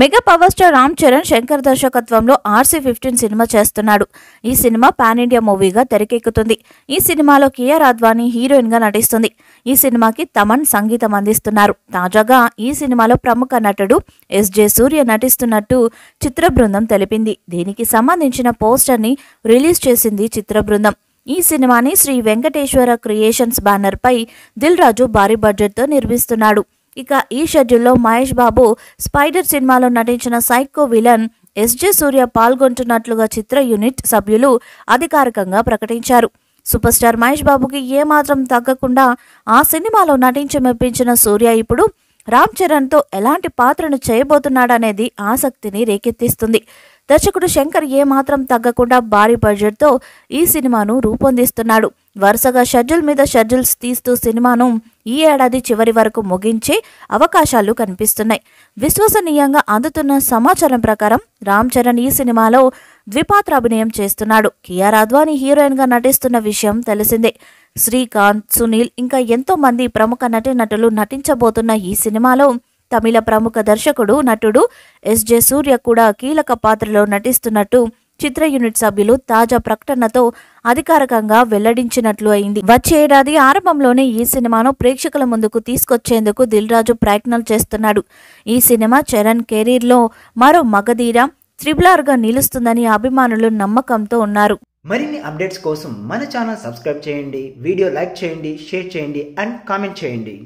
mega power star Ram Charan Shankar దర్శకత్వంలో RC fifteen సినిమా చేస్తున్నాడు ఈ సినిమా పాన్ ఇండియా మూవీగా తెరకెక్కుతుంది ఈ సినిమాలో కియర్ హీరోయిన్ గా నటిస్తుంది ఈ సినిమాకి తమన్ సంగీతం అందిస్తున్నారు తాజాగా ఈ సినిమాలో ప్రముఖ నటుడు ఎస్జే సూర్య నటిస్తున్నట్టు చిత్ర బృందం తెలిపింది దీనికి సంబంధించిన పోస్టర్ని రిలీజ్ చేసింది చిత్ర బృందం ఈ సినిమాని శ్రీ వెంకటేశ్వర క్రియేషన్స్ బ్యానర్పై దిల్ రాజు భారీ బడ్జెట్తో నిర్మిస్తున్నాడు ఇక ఈ షెడ్యూల్లో మహేష్ బాబు స్పైడర్ సినిమాలో నటించిన సైకో విలన్ ఎస్జే సూర్య పాల్గొంటున్నట్లుగా చిత్ర యూనిట్ సభ్యులు అధికారికంగా ప్రకటించారు సూపర్ స్టార్ మహేష్ బాబుకి ఏమాత్రం తగ్గకుండా ఆ సినిమాలో నటించి మెప్పించిన సూర్య ఇప్పుడు రామ్ చరణ్తో ఎలాంటి పాత్రను చేయబోతున్నాడనేది ఆసక్తిని రేకెత్తిస్తుంది దర్శకుడు శంకర్ ఏమాత్రం తగ్గకుండా భారీ బడ్జెట్తో ఈ సినిమాను రూపొందిస్తున్నాడు వరుసగా షెడ్యూల్ మీద షెడ్యూల్స్ తీస్తూ సినిమాను ఈ ఏడాది చివరి వరకు ముగించే అవకాశాలు కనిపిస్తున్నాయి విశ్వసనీయంగా అందుతున్న సమాచారం ప్రకారం రామ్ చరణ్ ఈ సినిమాలో ద్విపాత్ర అభినయం చేస్తున్నాడు కియార్ అద్వానీ హీరోయిన్గా నటిస్తున్న విషయం తెలిసిందే శ్రీకాంత్ సునీల్ ఇంకా ఎంతో మంది ప్రముఖ నటీనటులు నటించబోతున్న ఈ సినిమాలో తమిళ ప్రముఖ దర్శకుడు నటుడు ఎస్ జె సూర్య కూడా కీలక పాత్రలో నటిస్తున్నట్టు చిత్ర యూనిట్ సభ్యులు తాజా ప్రకటనతో అధికారికంగా వెల్లడించినట్లు అయింది వచ్చే ఏడాది ఆరంభంలోనే ఈ సినిమాను ప్రేక్షకుల ముందుకు తీసుకొచ్చేందుకు దిల్ రాజు ప్రయత్నాలు చేస్తున్నాడు ఈ సినిమా చరణ్ కెరీర్లో మరో మగధీర గా నిలుస్తుందని అభిమానులు నమ్మకంతో ఉన్నారు మరిన్ని అప్డేట్స్ కోసం మన ఛానల్ సబ్స్క్రైబ్ చేయండి వీడియో లైక్ చేయండి షేర్ చేయండి అండ్ కామెంట్ చేయండి